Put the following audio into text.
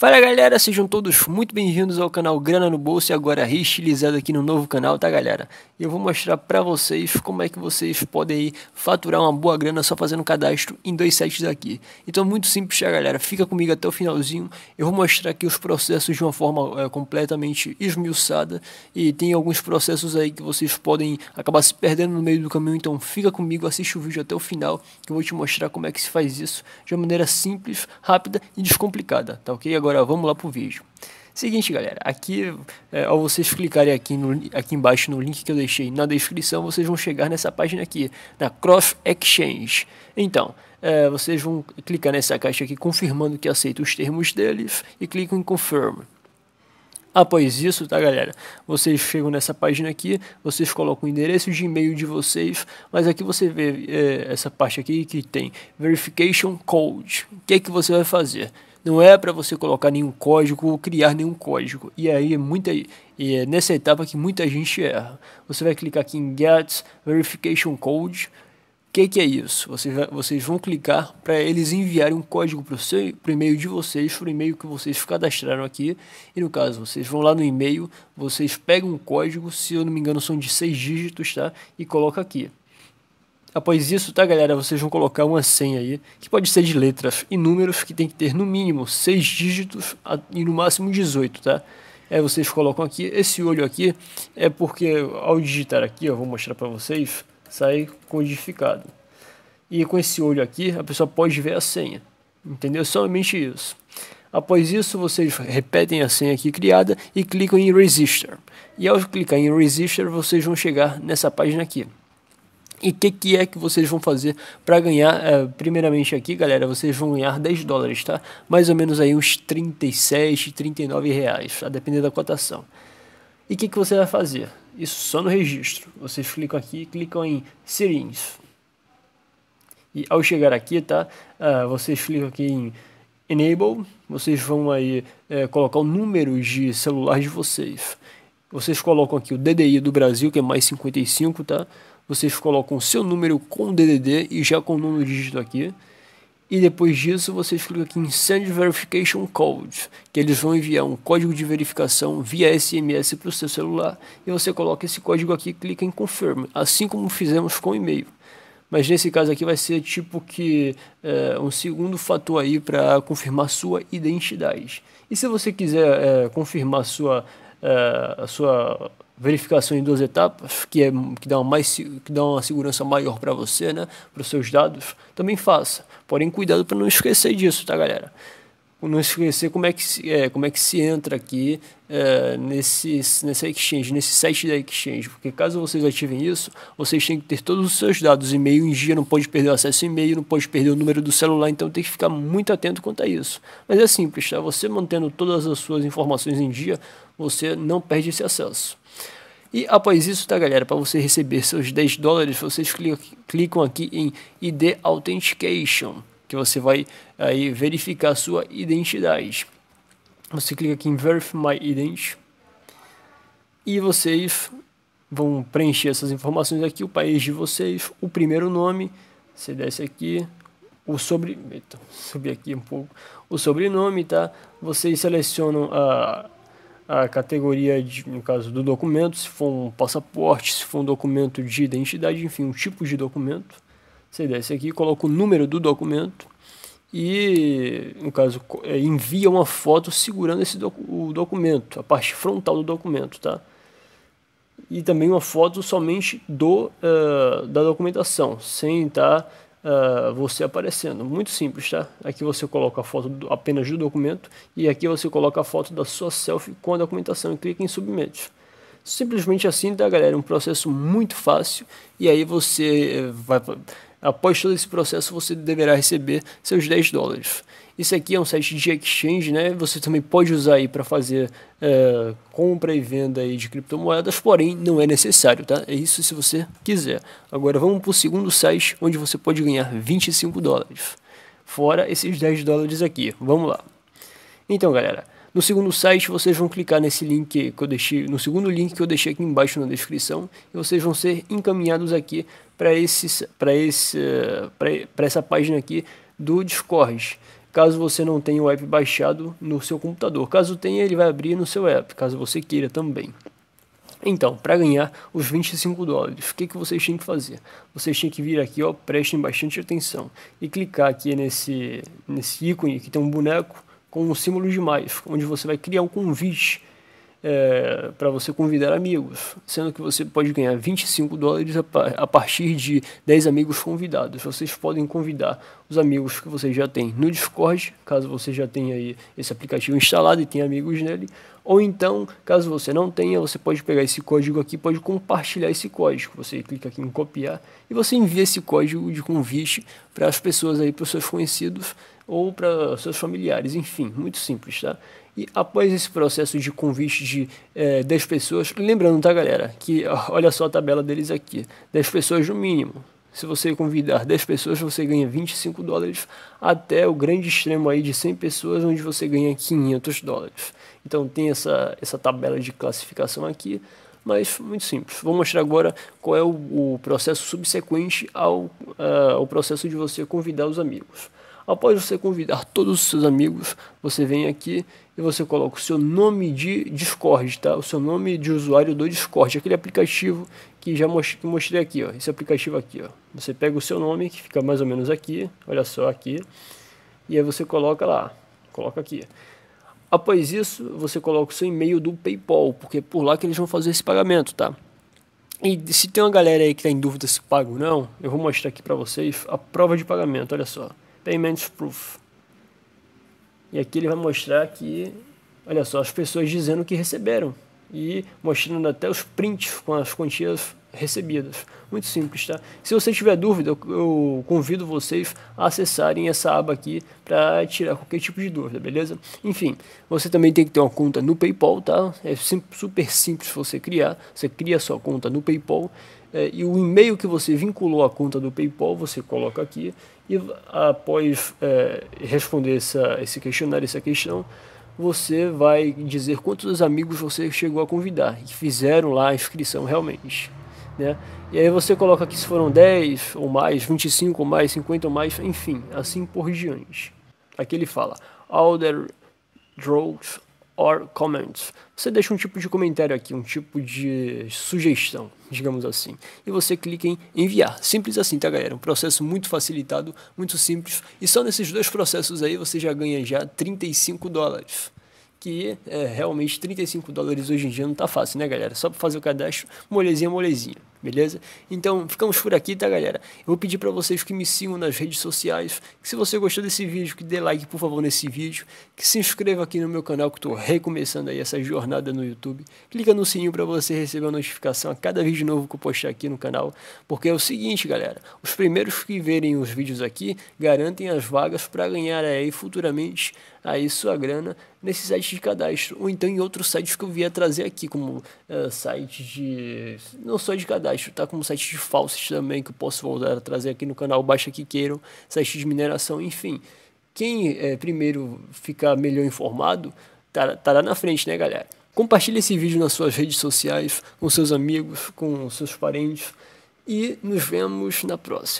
Fala galera, sejam todos muito bem-vindos ao canal Grana no Bolso e agora reestilizado aqui no novo canal, tá galera? Eu vou mostrar pra vocês como é que vocês podem aí faturar uma boa grana só fazendo cadastro em dois sites daqui. Então muito simples, tá galera? Fica comigo até o finalzinho, eu vou mostrar aqui os processos de uma forma é, completamente esmiuçada e tem alguns processos aí que vocês podem acabar se perdendo no meio do caminho, então fica comigo, assiste o vídeo até o final que eu vou te mostrar como é que se faz isso de uma maneira simples, rápida e descomplicada, tá ok? Agora agora vamos lá pro vídeo. Seguinte, galera, aqui é, ao vocês clicarem aqui, no, aqui embaixo no link que eu deixei na descrição, vocês vão chegar nessa página aqui, na Cross Exchange. Então, é, vocês vão clicar nessa caixa aqui confirmando que aceita os termos deles e clicam em Confirm. Após isso, tá galera? Vocês chegam nessa página aqui, vocês colocam o endereço de e-mail de vocês, mas aqui você vê é, essa parte aqui que tem Verification Code. O que é que você vai fazer? Não é para você colocar nenhum código ou criar nenhum código. E aí muita, e é nessa etapa que muita gente erra. Você vai clicar aqui em Get Verification Code. O que, que é isso? Vocês, vocês vão clicar para eles enviarem um código para o e-mail de vocês, para o e-mail que vocês cadastraram aqui. E no caso, vocês vão lá no e-mail, vocês pegam um código, se eu não me engano são de seis dígitos, tá? E coloca aqui. Após isso, tá galera, vocês vão colocar uma senha aí, que pode ser de letras e números, que tem que ter no mínimo 6 dígitos e no máximo 18, tá? É, vocês colocam aqui, esse olho aqui é porque ao digitar aqui, ó, vou mostrar para vocês, sai codificado. E com esse olho aqui, a pessoa pode ver a senha, entendeu? Somente isso. Após isso, vocês repetem a senha aqui criada e clicam em Register. E ao clicar em Register, vocês vão chegar nessa página aqui. E o que, que é que vocês vão fazer para ganhar? É, primeiramente aqui, galera, vocês vão ganhar 10 dólares, tá? Mais ou menos aí uns 37, 39 reais, a depender da cotação. E o que, que você vai fazer? Isso só no registro. Vocês clicam aqui, clicam em Settings. E ao chegar aqui, tá? Uh, vocês clicam aqui em Enable. Vocês vão aí é, colocar o número de celular de vocês. Vocês colocam aqui o DDI do Brasil, que é mais 55, tá? Vocês colocam o seu número com o DDD e já com o nono dígito aqui. E depois disso, vocês clicam aqui em Send Verification Code, que eles vão enviar um código de verificação via SMS para o seu celular. E você coloca esse código aqui e clica em Confirm, assim como fizemos com o e-mail. Mas nesse caso aqui vai ser tipo que é, um segundo fator aí para confirmar sua identidade. E se você quiser é, confirmar sua eh, a sua verificação em duas etapas, que, é, que, dá, mais, que dá uma segurança maior para você, né, para os seus dados, também faça. Porém, cuidado para não esquecer disso, tá, galera? não esquecer como é que se, é, como é que se entra aqui é, nesse, exchange, nesse site da exchange, porque caso vocês ativem isso, vocês têm que ter todos os seus dados, e-mail em dia, não pode perder o acesso e-mail, não pode perder o número do celular, então tem que ficar muito atento quanto a isso. Mas é simples, tá? Você mantendo todas as suas informações em dia, você não perde esse acesso. E após isso, tá galera, para você receber seus 10 dólares, vocês clicam aqui em ID Authentication que você vai aí verificar sua identidade. Você clica aqui em Verify My Identity e vocês vão preencher essas informações aqui, o país de vocês, o primeiro nome, você desce aqui, o sobre, subir aqui um pouco, o sobrenome, tá? Vocês selecionam a a categoria, de, no caso do documento, se for um passaporte, se for um documento de identidade, enfim, um tipo de documento. Você desce aqui, coloca o número do documento e, no caso, é, envia uma foto segurando esse o documento, a parte frontal do documento, tá? E também uma foto somente do uh, da documentação, sem tá, estar uh, você aparecendo. Muito simples, tá? Aqui você coloca a foto do, apenas do documento e aqui você coloca a foto da sua selfie com a documentação e clica em submit. Simplesmente assim, tá, galera? Um processo muito fácil e aí você eh, vai Após todo esse processo, você deverá receber seus 10 dólares. Isso aqui é um site de exchange, né? Você também pode usar aí para fazer é, compra e venda aí de criptomoedas, porém não é necessário, tá? É isso se você quiser. Agora vamos para o segundo site onde você pode ganhar 25 dólares, fora esses 10 dólares aqui. Vamos lá. Então, galera. No segundo site, vocês vão clicar nesse link que eu deixei, no segundo link que eu deixei aqui embaixo na descrição, e vocês vão ser encaminhados aqui para esse, para esse, para essa página aqui do Discord. Caso você não tenha o app baixado no seu computador, caso tenha, ele vai abrir no seu app, caso você queira também. Então, para ganhar os 25 dólares, o que, que vocês têm que fazer? Vocês têm que vir aqui, ó, prestem bastante atenção, e clicar aqui nesse, nesse ícone que tem um boneco, com um símbolo de mais, onde você vai criar um convite é, para você convidar amigos, sendo que você pode ganhar 25 dólares a, a, partir de 10 amigos convidados. Vocês podem convidar os amigos que você já tem no Discord, caso você já tenha aí esse aplicativo instalado e tenha amigos nele, ou então, caso você não tenha, você pode pegar esse código aqui, pode compartilhar esse código. Você clica aqui em copiar e você envia esse código de convite para as pessoas aí, para os seus conhecidos ou para seus familiares, enfim, muito simples, tá? E após esse processo de convite de é, eh, 10 pessoas, lembrando, tá, galera, que olha só a tabela deles aqui: 10 pessoas no mínimo. Se você convidar 10 pessoas, você ganha 25 dólares, até o grande extremo aí de 100 pessoas, onde você ganha 500 dólares. Então tem essa, essa tabela de classificação aqui mas muito simples. Vou mostrar agora qual é o, o processo subsequente ao, uh, ah, ao processo de você convidar os amigos. Após você convidar todos os seus amigos, você vem aqui e você coloca o seu nome de Discord, tá? O seu nome de usuário do Discord, aquele aplicativo que já mostrei aqui, ó. Esse aplicativo aqui, ó. Você pega o seu nome, que fica mais ou menos aqui, olha só aqui, e aí você coloca lá, coloca aqui. Após isso, você coloca o seu e-mail do PayPal, porque é por lá que eles vão fazer esse pagamento, tá? E se tem uma galera aí que tá em dúvida se paga ou não, eu vou mostrar aqui para vocês a prova de pagamento, olha só. Payment Proof. E aqui ele vai mostrar que, olha só, as pessoas dizendo que receberam e mostrando até os prints com as quantias recebidas. Muito simples, tá? Se você tiver dúvida, eu, convido vocês a acessarem essa aba aqui para tirar qualquer tipo de dúvida, beleza? Enfim, você também tem que ter uma conta no PayPal, tá? É sim, super simples você criar. Você cria sua conta no PayPal é, e o e-mail que você vinculou à conta do PayPal você coloca aqui e após é, responder essa, esse questionário, essa questão, você vai dizer quantos amigos você chegou a convidar que fizeram lá a inscrição realmente. Né? E aí você coloca aqui se foram 10 ou mais, 25 ou mais, 50 ou mais, enfim, assim por diante. Aqui ele fala: All their drugs or comments. Você deixa um tipo de comentário aqui, um tipo de sugestão, digamos assim. E você clica em enviar. Simples assim, tá, galera? Um processo muito facilitado, muito simples. E só nesses dois processos aí você já ganha já 35 dólares que é, realmente 35 dólares hoje em dia não tá fácil, né, galera? Só para fazer o cadastro, molezinha, molezinha. Beleza? Então, ficamos por aqui, tá, galera? Eu vou pedir para vocês que me sigam nas redes sociais. se você gostou desse vídeo, que dê like, por favor, nesse vídeo. Que se inscreva aqui no meu canal, que estou recomeçando aí essa jornada no YouTube. Clica no sininho para você receber a notificação a cada vídeo novo que eu postar aqui no canal. Porque é o seguinte, galera. Os primeiros que verem os vídeos aqui garantem as vagas para ganhar aí futuramente aí sua grana nesse site de cadastro, ou então em outros sites que eu via trazer aqui, como uh, site de. não só de cadastro, tá? Como site de falsos também, que eu posso voltar a trazer aqui no canal, baixa que queiram, site de mineração, enfim. Quem é, primeiro ficar melhor informado, estará tá na frente, né, galera? Compartilhe esse vídeo nas suas redes sociais, com seus amigos, com seus parentes e nos vemos na próxima.